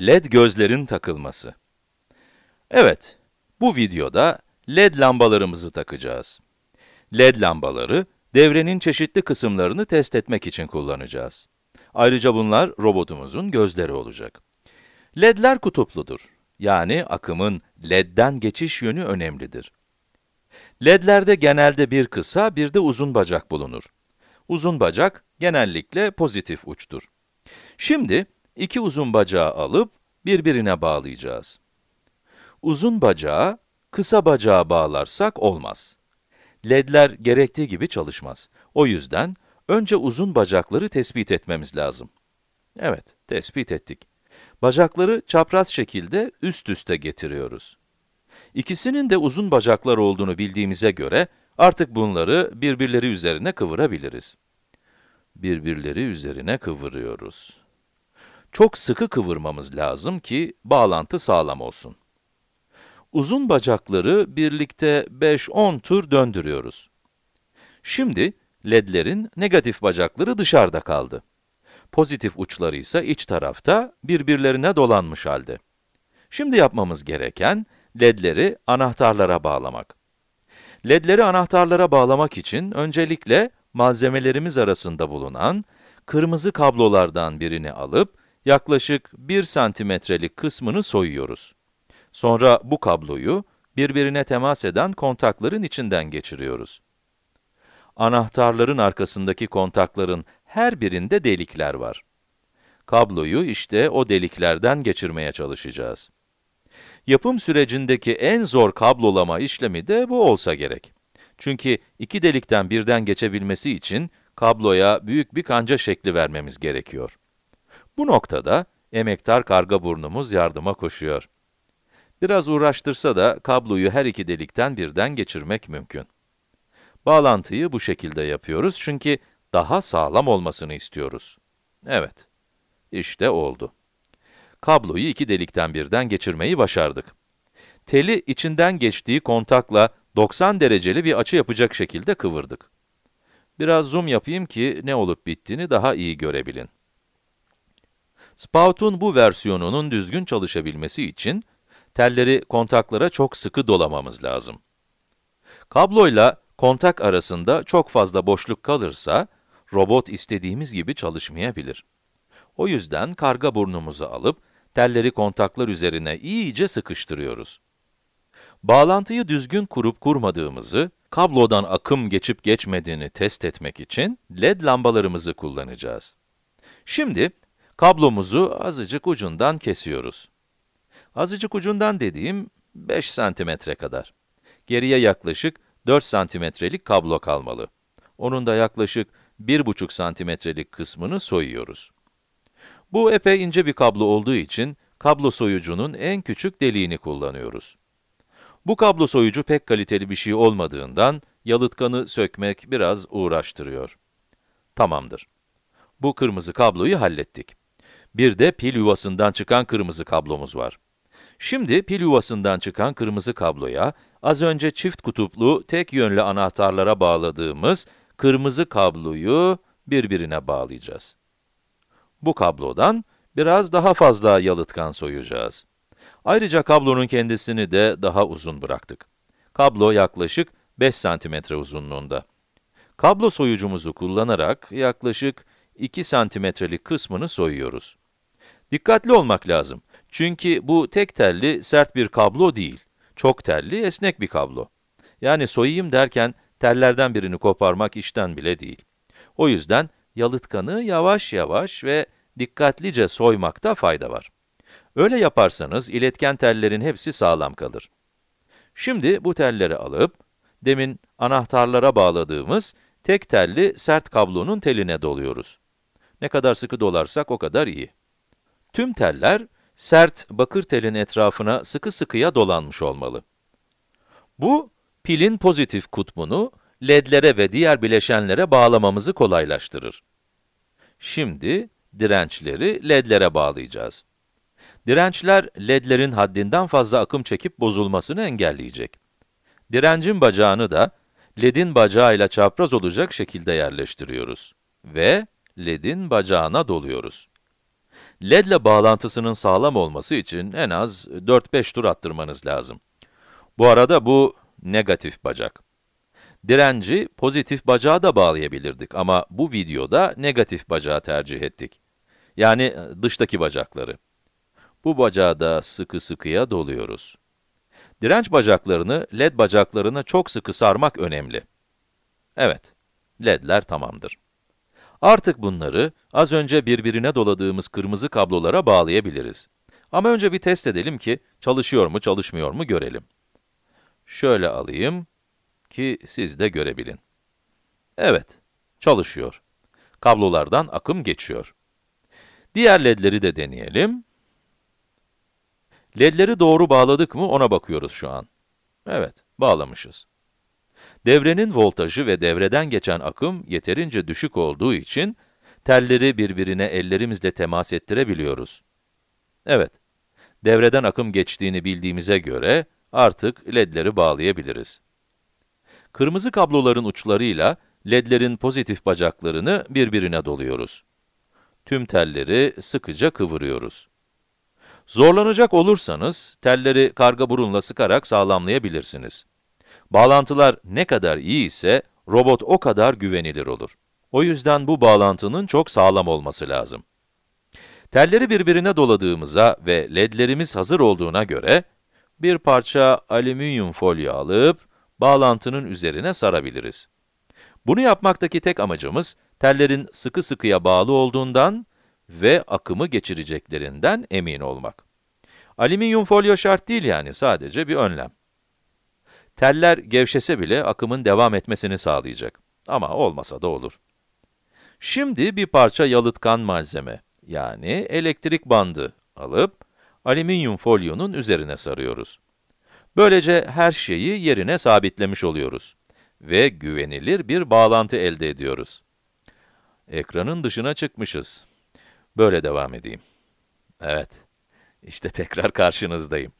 LED gözlerin takılması. Evet, bu videoda LED lambalarımızı takacağız. LED lambaları, devrenin çeşitli kısımlarını test etmek için kullanacağız. Ayrıca bunlar robotumuzun gözleri olacak. LED'ler kutupludur. Yani akımın LED'den geçiş yönü önemlidir. LED'lerde genelde bir kısa, bir de uzun bacak bulunur. Uzun bacak genellikle pozitif uçtur. Şimdi, iki uzun bacağı alıp birbirine bağlayacağız. Uzun bacağı, kısa bacağı bağlarsak olmaz. LED'ler gerektiği gibi çalışmaz. O yüzden önce uzun bacakları tespit etmemiz lazım. Evet, tespit ettik. Bacakları çapraz şekilde üst üste getiriyoruz. İkisinin de uzun bacaklar olduğunu bildiğimize göre artık bunları birbirleri üzerine kıvırabiliriz. Birbirleri üzerine kıvırıyoruz. Çok sıkı kıvırmamız lazım ki bağlantı sağlam olsun. Uzun bacakları birlikte 5-10 tur döndürüyoruz. Şimdi ledlerin negatif bacakları dışarıda kaldı. Pozitif uçları ise iç tarafta birbirlerine dolanmış halde. Şimdi yapmamız gereken ledleri anahtarlara bağlamak. Ledleri anahtarlara bağlamak için öncelikle malzemelerimiz arasında bulunan kırmızı kablolardan birini alıp yaklaşık 1 santimetrelik kısmını soyuyoruz. Sonra bu kabloyu birbirine temas eden kontakların içinden geçiriyoruz. Anahtarların arkasındaki kontakların her birinde delikler var. Kabloyu işte o deliklerden geçirmeye çalışacağız. Yapım sürecindeki en zor kablolama işlemi de bu olsa gerek. Çünkü iki delikten birden geçebilmesi için kabloya büyük bir kanca şekli vermemiz gerekiyor. Bu noktada emektar karga burnumuz yardıma koşuyor. Biraz uğraştırsa da kabloyu her iki delikten birden geçirmek mümkün. Bağlantıyı bu şekilde yapıyoruz çünkü daha sağlam olmasını istiyoruz. Evet, işte oldu. Kabloyu iki delikten birden geçirmeyi başardık. Teli içinden geçtiği kontakla 90 dereceli bir açı yapacak şekilde kıvırdık. Biraz zoom yapayım ki ne olup bittiğini daha iyi görebilin. Spout'un bu versiyonunun düzgün çalışabilmesi için, telleri kontaklara çok sıkı dolamamız lazım. Kabloyla kontak arasında çok fazla boşluk kalırsa, robot istediğimiz gibi çalışmayabilir. O yüzden karga burnumuzu alıp, telleri kontaklar üzerine iyice sıkıştırıyoruz. Bağlantıyı düzgün kurup kurmadığımızı, kablodan akım geçip geçmediğini test etmek için LED lambalarımızı kullanacağız. Şimdi, Kablomuzu azıcık ucundan kesiyoruz. Azıcık ucundan dediğim 5 santimetre kadar. Geriye yaklaşık 4 santimetrelik kablo kalmalı. Onun da yaklaşık 1,5 santimetrelik kısmını soyuyoruz. Bu epey ince bir kablo olduğu için, kablo soyucunun en küçük deliğini kullanıyoruz. Bu kablo soyucu pek kaliteli bir şey olmadığından, yalıtkanı sökmek biraz uğraştırıyor. Tamamdır. Bu kırmızı kabloyu hallettik. Bir de pil yuvasından çıkan kırmızı kablomuz var. Şimdi pil yuvasından çıkan kırmızı kabloya, az önce çift kutuplu tek yönlü anahtarlara bağladığımız kırmızı kabloyu birbirine bağlayacağız. Bu kablodan biraz daha fazla yalıtkan soyacağız. Ayrıca kablonun kendisini de daha uzun bıraktık. Kablo yaklaşık 5 cm uzunluğunda. Kablo soyucumuzu kullanarak yaklaşık 2 cm'lik kısmını soyuyoruz. Dikkatli olmak lazım. Çünkü bu tek telli sert bir kablo değil. Çok telli esnek bir kablo. Yani soyayım derken tellerden birini koparmak işten bile değil. O yüzden yalıtkanı yavaş yavaş ve dikkatlice soymakta fayda var. Öyle yaparsanız iletken tellerin hepsi sağlam kalır. Şimdi bu telleri alıp, demin anahtarlara bağladığımız tek telli sert kablonun teline doluyoruz. Ne kadar sıkı dolarsak o kadar iyi. Tüm teller, sert bakır telin etrafına sıkı sıkıya dolanmış olmalı. Bu, pilin pozitif kutbunu ledlere ve diğer bileşenlere bağlamamızı kolaylaştırır. Şimdi, dirençleri ledlere bağlayacağız. Dirençler, ledlerin haddinden fazla akım çekip bozulmasını engelleyecek. Direncin bacağını da, ledin bacağıyla çapraz olacak şekilde yerleştiriyoruz ve ledin bacağına doluyoruz. LED'le bağlantısının sağlam olması için en az 4-5 tur attırmanız lazım. Bu arada bu negatif bacak. Direnci pozitif bacağa da bağlayabilirdik ama bu videoda negatif bacağı tercih ettik. Yani e, dıştaki bacakları. Bu bacağı da sıkı sıkıya doluyoruz. Direnç bacaklarını led bacaklarına çok sıkı sarmak önemli. Evet, ledler tamamdır. Artık bunları az önce birbirine doladığımız kırmızı kablolara bağlayabiliriz. Ama önce bir test edelim ki çalışıyor mu çalışmıyor mu görelim. Şöyle alayım ki siz de görebilin. Evet, çalışıyor. Kablolardan akım geçiyor. Diğer ledleri de deneyelim. Ledleri doğru bağladık mı ona bakıyoruz şu an. Evet, bağlamışız. Devrenin voltajı ve devreden geçen akım yeterince düşük olduğu için, telleri birbirine ellerimizle temas ettirebiliyoruz. Evet, devreden akım geçtiğini bildiğimize göre, artık ledleri bağlayabiliriz. Kırmızı kabloların uçlarıyla, ledlerin pozitif bacaklarını birbirine doluyoruz. Tüm telleri sıkıca kıvırıyoruz. Zorlanacak olursanız, telleri karga burunla sıkarak sağlamlayabilirsiniz. Bağlantılar ne kadar iyi ise, robot o kadar güvenilir olur. O yüzden bu bağlantının çok sağlam olması lazım. Telleri birbirine doladığımıza ve ledlerimiz hazır olduğuna göre, bir parça alüminyum folyo alıp, bağlantının üzerine sarabiliriz. Bunu yapmaktaki tek amacımız, tellerin sıkı sıkıya bağlı olduğundan ve akımı geçireceklerinden emin olmak. Alüminyum folyo şart değil yani, sadece bir önlem. Teller gevşese bile akımın devam etmesini sağlayacak. Ama olmasa da olur. Şimdi bir parça yalıtkan malzeme, yani elektrik bandı alıp alüminyum folyonun üzerine sarıyoruz. Böylece her şeyi yerine sabitlemiş oluyoruz ve güvenilir bir bağlantı elde ediyoruz. Ekranın dışına çıkmışız. Böyle devam edeyim. Evet, işte tekrar karşınızdayım.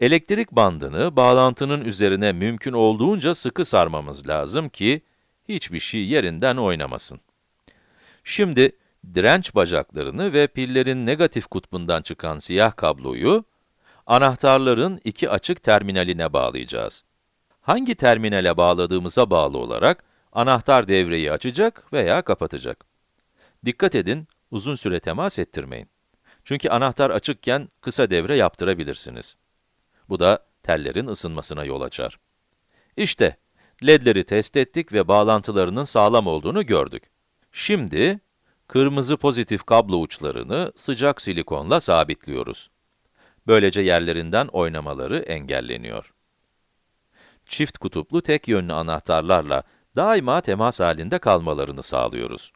Elektrik bandını bağlantının üzerine mümkün olduğunca sıkı sarmamız lazım ki hiçbir şey yerinden oynamasın. Şimdi direnç bacaklarını ve pillerin negatif kutbundan çıkan siyah kabloyu anahtarların iki açık terminaline bağlayacağız. Hangi terminale bağladığımıza bağlı olarak anahtar devreyi açacak veya kapatacak. Dikkat edin, uzun süre temas ettirmeyin. Çünkü anahtar açıkken kısa devre yaptırabilirsiniz. Bu da tellerin ısınmasına yol açar. İşte, ledleri test ettik ve bağlantılarının sağlam olduğunu gördük. Şimdi, kırmızı pozitif kablo uçlarını sıcak silikonla sabitliyoruz. Böylece yerlerinden oynamaları engelleniyor. Çift kutuplu tek yönlü anahtarlarla daima temas halinde kalmalarını sağlıyoruz.